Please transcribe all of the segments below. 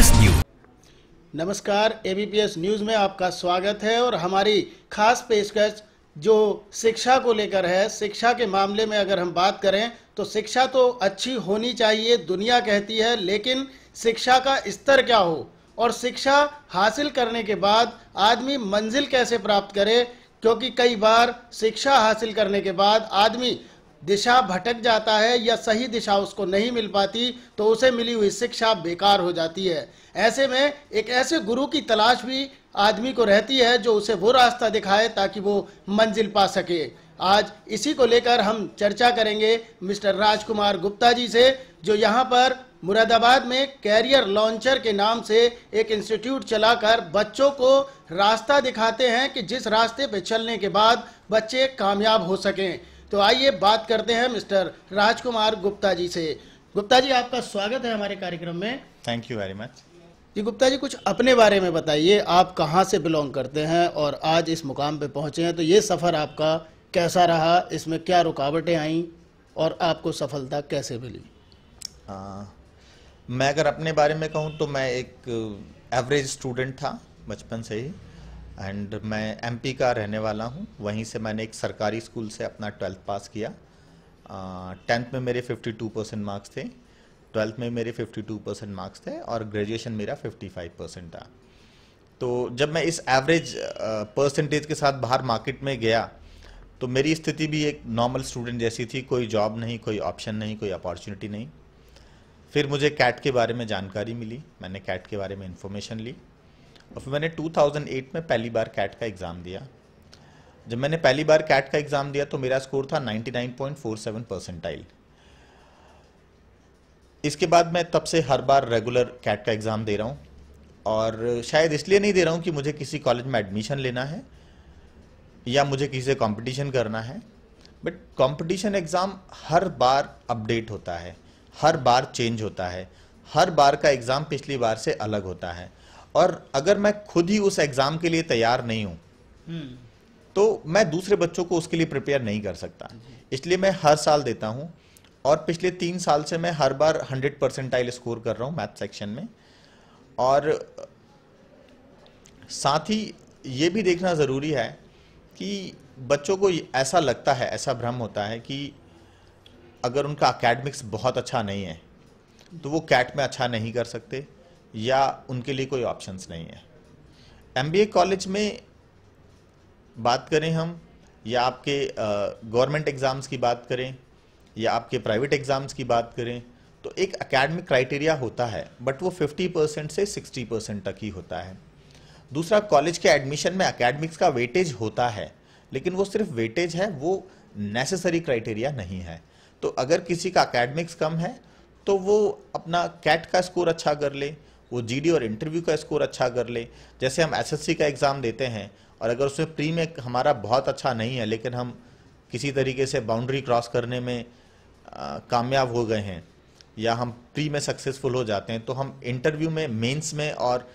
ABPS News नमस्कार ABPS News में आपका स्वागत है और हमारी खास पेशकश जो शिक्षा को लेकर है शिक्षा के मामले में अगर हम बात करें तो शिक्षा तो अच्छी होनी चाहिए दुनिया कहती है लेकिन शिक्षा का स्तर क्या हो और शिक्षा हासिल करने के बाद आदमी मंजिल कैसे प्राप्त करे क्योंकि कई बार शिक्षा हासिल करने के बाद आदमी दिशा भटक जाता है या सही दिशा उसको नहीं मिल पाती तो उसे मिली हुई शिक्षा बेकार हो जाती है ऐसे में एक ऐसे गुरु की तलाश भी आदमी को रहती है जो उसे वो रास्ता दिखाए ताकि वो मंजिल पा सके आज इसी को लेकर हम चर्चा करेंगे मिस्टर राजकुमार गुप्ता जी से जो यहाँ पर मुरादाबाद में कैरियर लॉन्चर के नाम से एक इंस्टीट्यूट चलाकर बच्चों को रास्ता दिखाते हैं कि जिस रास्ते पे चलने के बाद बच्चे कामयाब हो सकें तो आइए बात करते हैं मिस्टर राजकुमार गुप्ता जी से गुप्ता जी आपका स्वागत है हमारे कार्यक्रम में thank you very much ji Gupta ji कुछ अपने बारे में बताइए आप कहाँ से बिलोंग करते हैं और आज इस मुकाम पे पहुँचे हैं तो ये सफ़र आपका कैसा रहा इसमें क्या रुकावटें आईं और आपको सफलता कैसे मिली आ, मैं अगर अपने बारे में कहूँ तो मैं एक एवरेज स्टूडेंट था बचपन से ही एंड मैं एमपी का रहने वाला हूँ वहीं से मैंने एक सरकारी स्कूल से अपना ट्वेल्थ पास किया टेंथ में मेरे 52 परसेंट मार्क्स थे ट्वेल्थ में मेरे 52 परसेंट मार्क्स थे और ग्रेजुएशन मेरा 55 परसेंट था तो जब मैं इस एवरेज परसेंटेज के साथ बाहर मार्केट में गया तो मेरी स्थिति भी एक नॉर्मल स्टूडेंट जैसी थी कोई जॉब नहीं कोई ऑप्शन नहीं कोई अपॉर्चुनिटी नहीं फिर मुझे कैट के बारे में जानकारी मिली मैंने कैट के बारे में इन्फॉर्मेशन ली और फिर मैंने 2008 में पहली बार कैट का एग्ज़ाम दिया जब मैंने पहली बार कैट का एग्ज़ाम दिया तो मेरा स्कोर था 99.47 परसेंटाइल इसके बाद मैं तब से हर बार रेगुलर कैट का एग्ज़ाम दे रहा हूँ और शायद इसलिए नहीं दे रहा हूँ कि मुझे किसी कॉलेज में एडमिशन लेना है या मुझे किसी से कॉम्पिटिशन करना है बट कॉम्पिटिशन एग्ज़ाम हर बार अपडेट होता है हर बार चेंज होता है हर बार का एग्ज़ाम पिछली बार से अलग होता है और अगर मैं खुद ही उस एग्जाम के लिए तैयार नहीं हूं हम्म। तो मैं दूसरे बच्चों को उसके लिए प्रिपेयर नहीं कर सकता इसलिए मैं हर साल देता हूँ और पिछले तीन साल से मैं हर बार हंड्रेड परसेंटाइल स्कोर कर रहा हूँ मैथ सेक्शन में और साथ ही ये भी देखना ज़रूरी है कि बच्चों को ऐसा लगता है ऐसा भ्रम होता है कि अगर उनका अकेडमिक्स बहुत अच्छा नहीं है तो वो कैट में अच्छा नहीं कर सकते या उनके लिए कोई ऑप्शंस नहीं है एमबीए कॉलेज में बात करें हम या आपके गवर्नमेंट एग्ज़ाम्स की बात करें या आपके प्राइवेट एग्ज़ाम्स की बात करें तो एक अकेडमिक क्राइटेरिया होता है बट वो 50 परसेंट से 60 परसेंट तक ही होता है दूसरा कॉलेज के एडमिशन में अकेडमिक्स का वेटेज होता है लेकिन वो सिर्फ वेटेज है वो नेसेसरी क्राइटेरिया नहीं है तो अगर किसी का अकेडमिक्स कम है तो वो अपना कैट का स्कोर अच्छा कर ले वो जीडी और इंटरव्यू का स्कोर अच्छा कर ले जैसे हम एसएससी का एग्ज़ाम देते हैं और अगर उसमें प्री में हमारा बहुत अच्छा नहीं है लेकिन हम किसी तरीके से बाउंड्री क्रॉस करने में कामयाब हो गए हैं या हम प्री में सक्सेसफुल हो जाते हैं तो हम इंटरव्यू में मेंस में और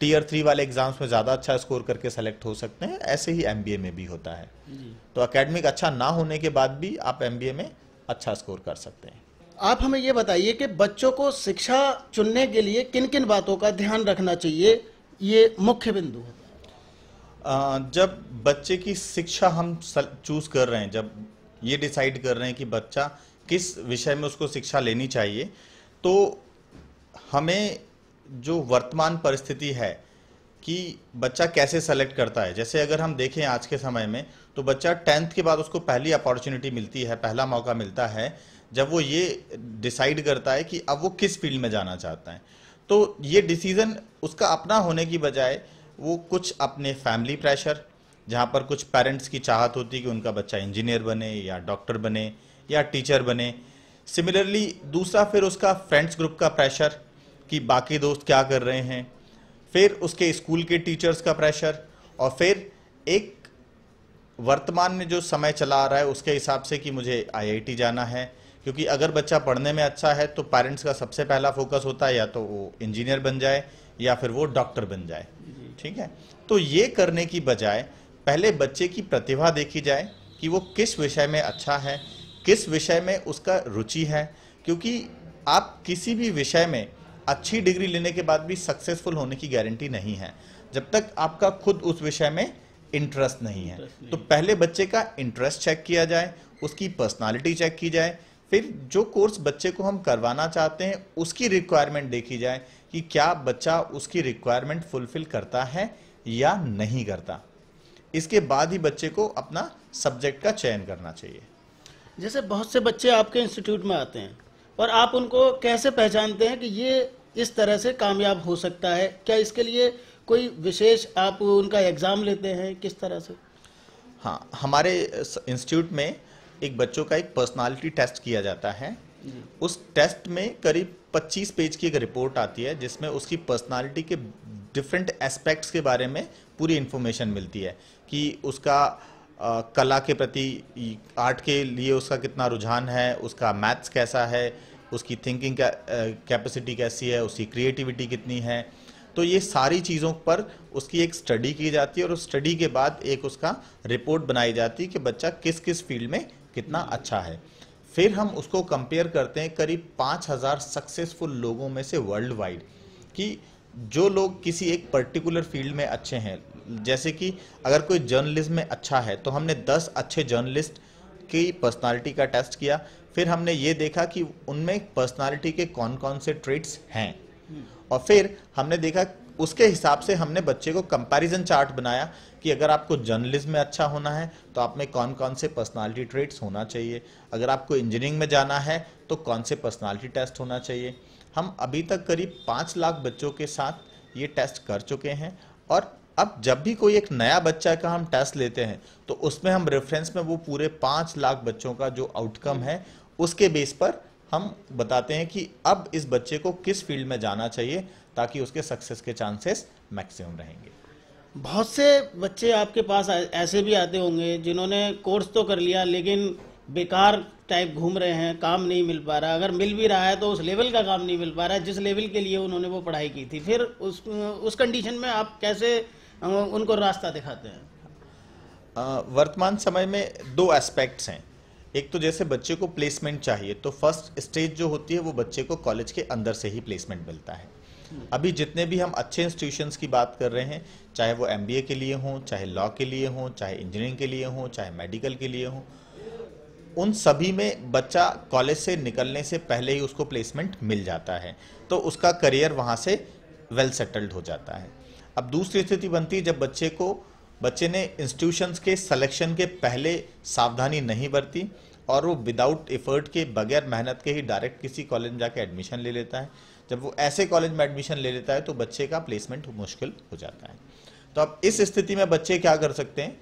टीयर थ्री वाले एग्जाम्स में ज़्यादा अच्छा स्कोर करके सेलेक्ट हो सकते हैं ऐसे ही एम में भी होता है तो अकेडमिक अच्छा ना होने के बाद भी आप एम में अच्छा स्कोर कर सकते हैं आप हमें ये बताइए कि बच्चों को शिक्षा चुनने के लिए किन किन बातों का ध्यान रखना चाहिए ये मुख्य बिंदु है जब बच्चे की शिक्षा हम चूज कर रहे हैं जब ये डिसाइड कर रहे हैं कि बच्चा किस विषय में उसको शिक्षा लेनी चाहिए तो हमें जो वर्तमान परिस्थिति है कि बच्चा कैसे सेलेक्ट करता है जैसे अगर हम देखें आज के समय में तो बच्चा टेंथ के बाद उसको पहली अपॉर्चुनिटी मिलती है पहला मौका मिलता है जब वो ये डिसाइड करता है कि अब वो किस फील्ड में जाना चाहता है तो ये डिसीज़न उसका अपना होने की बजाय वो कुछ अपने फैमिली प्रेशर जहाँ पर कुछ पेरेंट्स की चाहत होती है कि उनका बच्चा इंजीनियर बने या डॉक्टर बने या टीचर बने सिमिलरली दूसरा फिर उसका फ्रेंड्स ग्रुप का प्रेशर कि बाकी दोस्त क्या कर रहे हैं फिर उसके स्कूल के टीचर्स का प्रेशर और फिर एक वर्तमान में जो समय चला आ रहा है उसके हिसाब से कि मुझे आईआईटी जाना है क्योंकि अगर बच्चा पढ़ने में अच्छा है तो पेरेंट्स का सबसे पहला फोकस होता है या तो वो इंजीनियर बन जाए या फिर वो डॉक्टर बन जाए ठीक है तो ये करने की बजाय पहले बच्चे की प्रतिभा देखी जाए कि वो किस विषय में अच्छा है किस विषय में उसका रुचि है क्योंकि आप किसी भी विषय में अच्छी डिग्री लेने के बाद भी सक्सेसफुल होने की गारंटी नहीं है जब तक आपका खुद उस विषय में इंटरेस्ट नहीं है नहीं। तो पहले बच्चे का इंटरेस्ट चेक किया जाए उसकी पर्सनालिटी चेक की जाए फिर जो कोर्स बच्चे को हम करवाना चाहते हैं उसकी रिक्वायरमेंट देखी जाए कि क्या बच्चा उसकी रिक्वायरमेंट फुलफिल करता है या नहीं करता इसके बाद ही बच्चे को अपना सब्जेक्ट का चयन करना चाहिए जैसे बहुत से बच्चे आपके इंस्टीट्यूट में आते हैं और आप उनको कैसे पहचानते हैं कि ये इस तरह से कामयाब हो सकता है क्या इसके लिए कोई विशेष आप उनका एग्ज़ाम लेते हैं किस तरह से हाँ हमारे इंस्टीट्यूट में एक बच्चों का एक पर्सनालिटी टेस्ट किया जाता है उस टेस्ट में करीब 25 पेज की एक रिपोर्ट आती है जिसमें उसकी पर्सनालिटी के डिफरेंट एस्पेक्ट्स के बारे में पूरी इन्फॉर्मेशन मिलती है कि उसका आ, कला के प्रति आर्ट के लिए उसका कितना रुझान है उसका मैथ्स कैसा है उसकी थिंकिंग का कैपेसिटी कैसी है उसकी क्रिएटिविटी कितनी है तो ये सारी चीज़ों पर उसकी एक स्टडी की जाती है और उस स्टडी के बाद एक उसका रिपोर्ट बनाई जाती है कि बच्चा किस किस फील्ड में कितना अच्छा है फिर हम उसको कंपेयर करते हैं करीब 5000 सक्सेसफुल लोगों में से वर्ल्ड वाइड कि जो लोग किसी एक पर्टिकुलर फील्ड में अच्छे हैं जैसे कि अगर कोई जर्नलिज्म में अच्छा है तो हमने 10 अच्छे जर्नलिस्ट की पर्सनालिटी का टेस्ट किया फिर हमने ये देखा कि उनमें पर्सनालिटी के कौन कौन से ट्रेट्स हैं और फिर हमने देखा उसके हिसाब से हमने बच्चे को कंपैरिजन चार्ट बनाया कि अगर आपको जर्नलिज्म में अच्छा होना है तो आप में कौन कौन से पर्सनालिटी ट्रेट्स होना चाहिए अगर आपको इंजीनियरिंग में जाना है तो कौन से पर्सनालिटी टेस्ट होना चाहिए हम अभी तक करीब पाँच लाख बच्चों के साथ ये टेस्ट कर चुके हैं और अब जब भी कोई एक नया बच्चा का हम टेस्ट लेते हैं तो उसमें हम रेफरेंस में वो पूरे पाँच लाख बच्चों का जो आउटकम है उसके बेस पर हम बताते हैं कि अब इस बच्चे को किस फील्ड में जाना चाहिए ताकि उसके सक्सेस के चांसेस मैक्सिमम रहेंगे बहुत से बच्चे आपके पास ऐसे भी आते होंगे जिन्होंने कोर्स तो कर लिया लेकिन बेकार टाइप घूम रहे हैं काम नहीं मिल पा रहा अगर मिल भी रहा है तो उस लेवल का काम नहीं मिल पा रहा है जिस लेवल के लिए उन्होंने वो पढ़ाई की थी फिर उस उस कंडीशन में आप कैसे उनको रास्ता दिखाते हैं वर्तमान समय में दो एस्पेक्ट्स हैं एक तो जैसे बच्चे को प्लेसमेंट चाहिए तो फर्स्ट स्टेज जो होती है वो बच्चे को कॉलेज के अंदर से ही प्लेसमेंट मिलता है अभी जितने भी हम अच्छे इंस्टीट्यूशंस की बात कर रहे हैं चाहे वो एम के लिए हों चाहे लॉ के लिए हों चाहे इंजीनियरिंग के लिए हों चाहे मेडिकल के लिए हों उन सभी में बच्चा कॉलेज से निकलने से पहले ही उसको प्लेसमेंट मिल जाता है तो उसका करियर वहाँ से वेल सेटल्ड हो जाता है अब दूसरी स्थिति बनती है जब बच्चे को बच्चे ने इंस्टीट्यूशंस के सिलेक्शन के पहले सावधानी नहीं बरती और वो विदाउट एफर्ट के बगैर मेहनत के ही डायरेक्ट किसी कॉलेज में जाकर एडमिशन ले लेता है जब वो ऐसे कॉलेज में एडमिशन ले लेता है तो बच्चे का प्लेसमेंट मुश्किल हो जाता है तो अब इस स्थिति में बच्चे क्या कर सकते हैं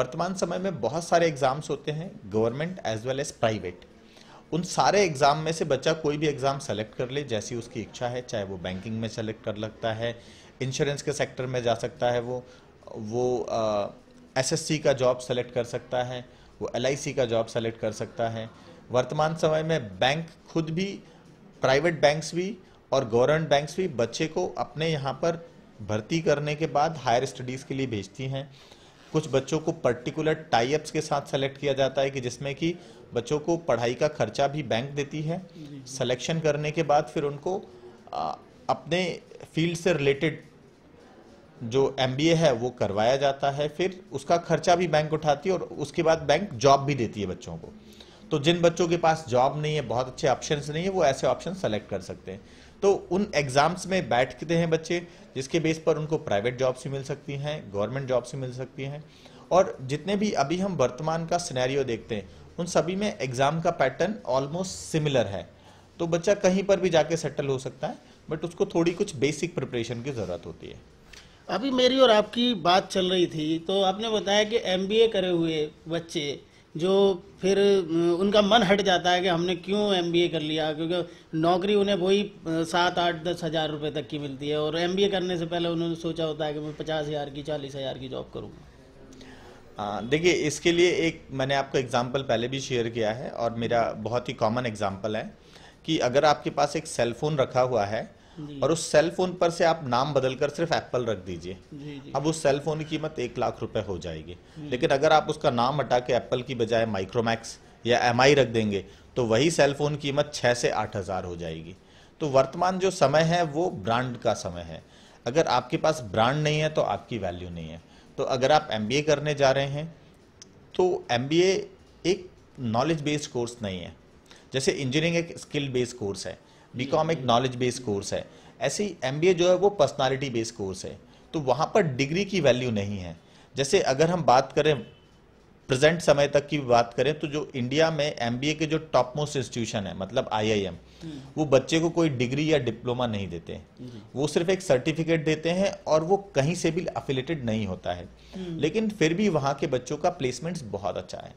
वर्तमान समय में बहुत सारे एग्ज़ाम्स होते हैं government as well as private उन सारे एग्ज़ाम में से बच्चा कोई भी एग्ज़ाम सेलेक्ट कर ले जैसी उसकी इच्छा है चाहे वो बैंकिंग में सेलेक्ट कर लगता है इंश्योरेंस के सेक्टर में जा सकता है वो वो एस एसएससी का जॉब सेलेक्ट कर सकता है वो एल का जॉब सेलेक्ट कर सकता है वर्तमान समय में बैंक खुद भी प्राइवेट बैंक्स भी और गवर्नमेंट बैंक्स भी बच्चे को अपने यहाँ पर भर्ती करने के बाद हायर स्टडीज़ के लिए भेजती हैं कुछ बच्चों को पर्टिकुलर टाइप्स के साथ सेलेक्ट किया जाता है कि जिसमें कि बच्चों को पढ़ाई का खर्चा भी बैंक देती है सिलेक्शन करने के बाद फिर उनको आ, अपने फील्ड से रिलेटेड जो एम है वो करवाया जाता है फिर उसका खर्चा भी बैंक उठाती है और उसके बाद बैंक जॉब भी देती है बच्चों को तो जिन बच्चों के पास जॉब नहीं है बहुत अच्छे ऑप्शंस नहीं है वो ऐसे ऑप्शन सेलेक्ट कर सकते हैं तो उन एग्ज़ाम्स में बैठते हैं बच्चे जिसके बेस पर उनको प्राइवेट जॉब्स भी मिल सकती हैं गवर्नमेंट जॉब्स भी मिल सकती हैं और जितने भी अभी हम वर्तमान का सिनेरियो देखते हैं उन सभी में एग्ज़ाम का पैटर्न ऑलमोस्ट सिमिलर है तो बच्चा कहीं पर भी जाके सेटल हो सकता है बट उसको थोड़ी कुछ बेसिक प्रिपरेशन की ज़रूरत होती है अभी मेरी और आपकी बात चल रही थी तो आपने बताया कि एम करे हुए बच्चे जो फिर उनका मन हट जाता है कि हमने क्यों एमबीए कर लिया क्योंकि नौकरी उन्हें वही सात आठ दस हज़ार रुपये तक की मिलती है और एमबीए करने से पहले उन्होंने सोचा होता है कि मैं पचास हज़ार की चालीस हज़ार की जॉब करूँगा देखिए इसके लिए एक मैंने आपको एग्जाम्पल पहले भी शेयर किया है और मेरा बहुत ही कॉमन एग्जाम्पल है कि अगर आपके पास एक सेलफोन रखा हुआ है और उस सेल फोन पर से आप नाम बदलकर सिर्फ एप्पल रख दीजिए अब उस सेल फोन की कीमत एक लाख रुपए हो जाएगी लेकिन अगर आप उसका नाम हटा के एप्पल की बजाय माइक्रोमैक्स या एम रख देंगे तो वही सेल फोन कीमत छह से आठ हज़ार हो जाएगी तो वर्तमान जो समय है वो ब्रांड का समय है अगर आपके पास ब्रांड नहीं है तो आपकी वैल्यू नहीं है तो अगर आप एम करने जा रहे हैं तो एम एक नॉलेज बेस्ड कोर्स नहीं है जैसे इंजीनियरिंग एक स्किल बेस्ड कोर्स है बीकॉम एक नॉलेज बेस्ड कोर्स है ऐसे ही एम जो है वो पर्सनालिटी बेस्ड कोर्स है तो वहाँ पर डिग्री की वैल्यू नहीं है जैसे अगर हम बात करें प्रेजेंट समय तक की बात करें तो जो इंडिया में एम के जो टॉप मोस्ट इंस्टीट्यूशन है मतलब आई हम्म। वो बच्चे को कोई डिग्री या डिप्लोमा नहीं देते हम्म। वो सिर्फ एक सर्टिफिकेट देते हैं और वो कहीं से भी अफिलेटेड नहीं होता है हम्म। लेकिन फिर भी वहाँ के बच्चों का प्लेसमेंट बहुत अच्छा है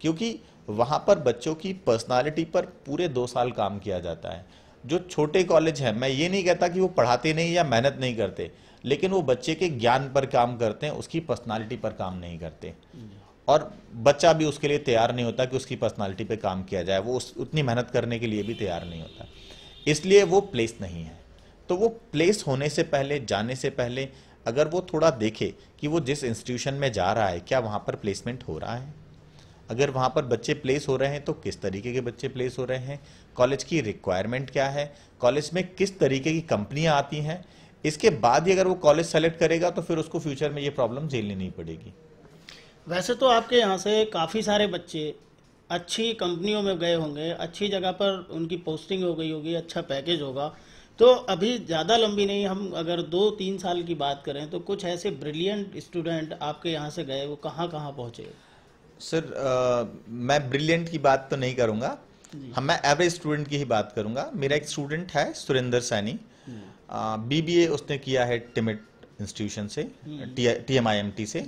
क्योंकि वहाँ पर बच्चों की पर्सनालिटी पर पूरे दो साल काम किया जाता है जो छोटे कॉलेज हैं मैं ये नहीं कहता कि वो पढ़ाते नहीं या मेहनत नहीं करते लेकिन वो बच्चे के ज्ञान पर काम करते हैं उसकी पर्सनालिटी पर काम नहीं करते और बच्चा भी उसके लिए तैयार नहीं होता कि उसकी पर्सनालिटी पर काम किया जाए वो उस उतनी मेहनत करने के लिए भी तैयार नहीं होता इसलिए वो प्लेस नहीं है तो वो प्लेस होने से पहले जाने से पहले अगर वो थोड़ा देखे कि वो जिस इंस्टीट्यूशन में जा रहा है क्या वहाँ पर प्लेसमेंट हो रहा है अगर वहाँ पर बच्चे प्लेस हो रहे हैं तो किस तरीके के बच्चे प्लेस हो रहे हैं कॉलेज की रिक्वायरमेंट क्या है कॉलेज में किस तरीके की कंपनियां आती हैं इसके बाद ही अगर वो कॉलेज सेलेक्ट करेगा तो फिर उसको फ्यूचर में ये प्रॉब्लम झेलनी नहीं पड़ेगी वैसे तो आपके यहाँ से काफ़ी सारे बच्चे अच्छी कंपनियों में गए होंगे अच्छी जगह पर उनकी पोस्टिंग हो गई होगी अच्छा पैकेज होगा तो अभी ज़्यादा लंबी नहीं हम अगर दो तीन साल की बात करें तो कुछ ऐसे ब्रिलियंट स्टूडेंट आपके यहाँ से गए वो कहाँ कहाँ पहुँचे सर आ, मैं ब्रिलियंट की बात तो नहीं करूँगा हम हाँ, मैं एवरेज स्टूडेंट की ही बात करूंगा मेरा एक स्टूडेंट है सुरेंद्र सैनी बीबीए हम्म। उसने किया है टिमिट इंस्टीट्यूशन से T M I M T से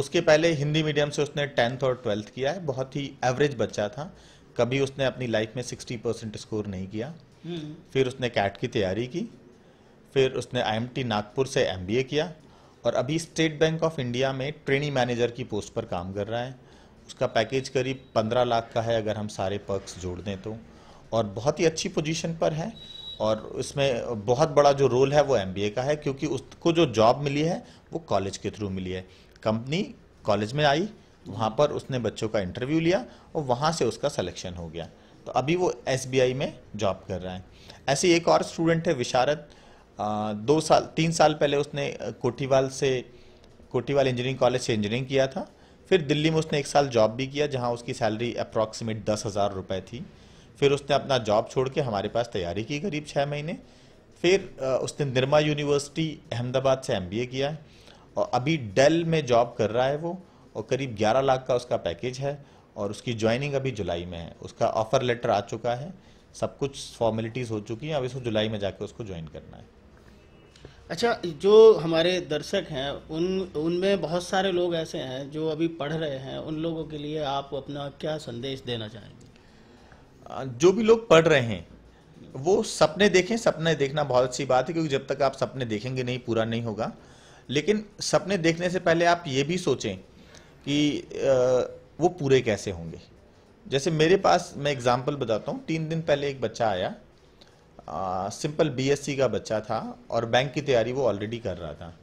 उसके पहले हिंदी मीडियम से उसने टेंथ और ट्वेल्थ किया है बहुत ही एवरेज बच्चा था कभी उसने अपनी लाइफ में सिक्सटी परसेंट स्कोर नहीं किया हम्म। फिर उसने कैट की तैयारी की फिर उसने आई नागपुर से एम किया और अभी स्टेट बैंक ऑफ इंडिया में ट्रेनिंग मैनेजर की पोस्ट पर काम कर रहा है उसका पैकेज करीब पंद्रह लाख का है अगर हम सारे पर्क्स जोड़ दें तो और बहुत ही अच्छी पोजीशन पर है और उसमें बहुत बड़ा जो रोल है वो एम का है क्योंकि उसको जो जॉब मिली है वो कॉलेज के थ्रू मिली है कंपनी कॉलेज में आई वहाँ पर उसने बच्चों का इंटरव्यू लिया और वहाँ से उसका सिलेक्शन हो गया तो अभी वो एस में जॉब कर रहा है ऐसे एक और स्टूडेंट है विशारत दो साल तीन साल पहले उसने कोठीवाल से कोठीवाल इंजीनियरिंग कॉलेज से इंजीनियरिंग किया था फिर दिल्ली में उसने एक साल जॉब भी किया जहाँ उसकी सैलरी अप्रॉक्सीमेट दस हज़ार रुपये थी फिर उसने अपना जॉब छोड़ के हमारे पास तैयारी की करीब छः महीने फिर उसने निर्मा यूनिवर्सिटी अहमदाबाद से एम किया है और अभी डेल में जॉब कर रहा है वो और करीब 11 लाख का उसका पैकेज है और उसकी ज्वाइनिंग अभी जुलाई में है उसका ऑफ़र लेटर आ चुका है सब कुछ फॉर्मेलिटीज़ हो चुकी हैं अब इसको जुलाई में जाकर उसको ज्वाइन करना है अच्छा जो हमारे दर्शक हैं उन उनमें बहुत सारे लोग ऐसे हैं जो अभी पढ़ रहे हैं उन लोगों के लिए आप अपना क्या संदेश देना चाहेंगे जो भी लोग पढ़ रहे हैं वो सपने देखें सपने देखना बहुत अच्छी बात है क्योंकि जब तक आप सपने देखेंगे नहीं पूरा नहीं होगा लेकिन सपने देखने से पहले आप ये भी सोचें कि वो पूरे कैसे होंगे जैसे मेरे पास मैं एग्जाम्पल बताता हूँ तीन दिन पहले एक बच्चा आया सिंपल बीएससी का बच्चा था और बैंक की तैयारी वो ऑलरेडी कर रहा था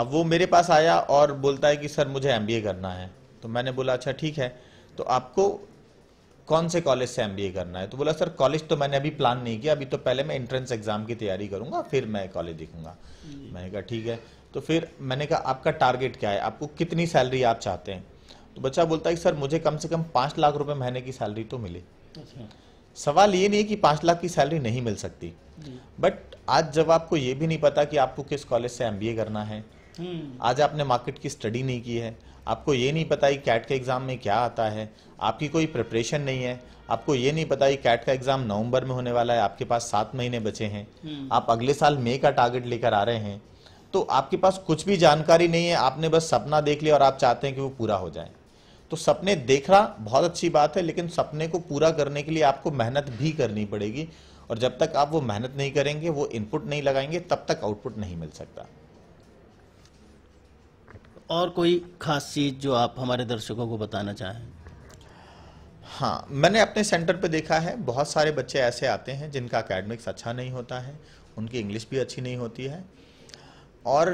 अब वो मेरे पास आया और बोलता है कि सर मुझे एम करना है तो मैंने बोला अच्छा ठीक है तो आपको कौन से कॉलेज से एम करना है तो बोला सर कॉलेज तो मैंने अभी प्लान नहीं किया अभी तो पहले मैं एंट्रेंस एग्जाम की तैयारी करूंगा फिर मैं कॉलेज देखूंगा मैंने कहा ठीक है तो फिर मैंने कहा आपका टारगेट क्या है आपको कितनी सैलरी आप चाहते हैं तो बच्चा बोलता है कि सर मुझे कम से कम पाँच लाख रुपए महीने की सैलरी तो मिले अच्छा। सवाल ये नहीं कि पांच लाख की सैलरी नहीं मिल सकती बट आज जब आपको ये भी नहीं पता कि आपको किस कॉलेज से एमबीए करना है हम्म। आज आपने मार्केट की स्टडी नहीं की है आपको ये नहीं पता कि कैट के एग्ज़ाम में क्या आता है आपकी कोई प्रिपरेशन नहीं है आपको ये नहीं पता कि कैट का एग्ज़ाम नवंबर में होने वाला है आपके पास सात महीने बचे हैं हम्म। आप अगले साल मे का टारगेट लेकर आ रहे हैं तो आपके पास कुछ भी जानकारी नहीं है आपने बस सपना देख लिया और आप चाहते हैं कि वो पूरा हो जाए तो सपने देखना बहुत अच्छी बात है लेकिन सपने को पूरा करने के लिए आपको मेहनत भी करनी पड़ेगी और जब तक आप वो मेहनत नहीं करेंगे वो इनपुट नहीं लगाएंगे तब तक आउटपुट नहीं मिल सकता और कोई खास चीज़ जो आप हमारे दर्शकों को बताना चाहें हाँ मैंने अपने सेंटर पे देखा है बहुत सारे बच्चे ऐसे आते हैं जिनका अकेडमिक्स अच्छा नहीं होता है उनकी इंग्लिश भी अच्छी नहीं होती है और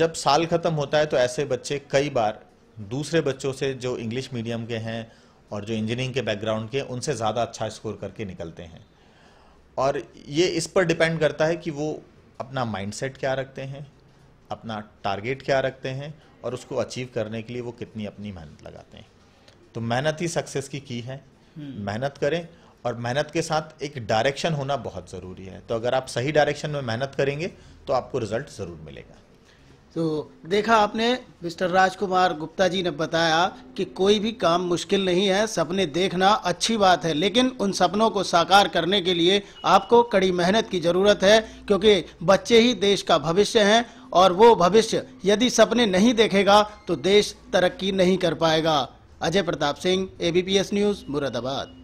जब साल ख़त्म होता है तो ऐसे बच्चे कई बार दूसरे बच्चों से जो इंग्लिश मीडियम के हैं और जो इंजीनियरिंग के बैकग्राउंड के उनसे ज़्यादा अच्छा स्कोर करके निकलते हैं और ये इस पर डिपेंड करता है कि वो अपना माइंडसेट क्या रखते हैं अपना टारगेट क्या रखते हैं और उसको अचीव करने के लिए वो कितनी अपनी मेहनत लगाते हैं तो मेहनत ही सक्सेस की की है हम्म। मेहनत करें और मेहनत के साथ एक डायरेक्शन होना बहुत ज़रूरी है तो अगर आप सही डायरेक्शन में मेहनत करेंगे तो आपको रिजल्ट ज़रूर मिलेगा तो देखा आपने मिस्टर राजकुमार गुप्ता जी ने बताया कि कोई भी काम मुश्किल नहीं है सपने देखना अच्छी बात है लेकिन उन सपनों को साकार करने के लिए आपको कड़ी मेहनत की ज़रूरत है क्योंकि बच्चे ही देश का भविष्य हैं और वो भविष्य यदि सपने नहीं देखेगा तो देश तरक्की नहीं कर पाएगा अजय प्रताप सिंह एबीपीएस न्यूज़ मुरादाबाद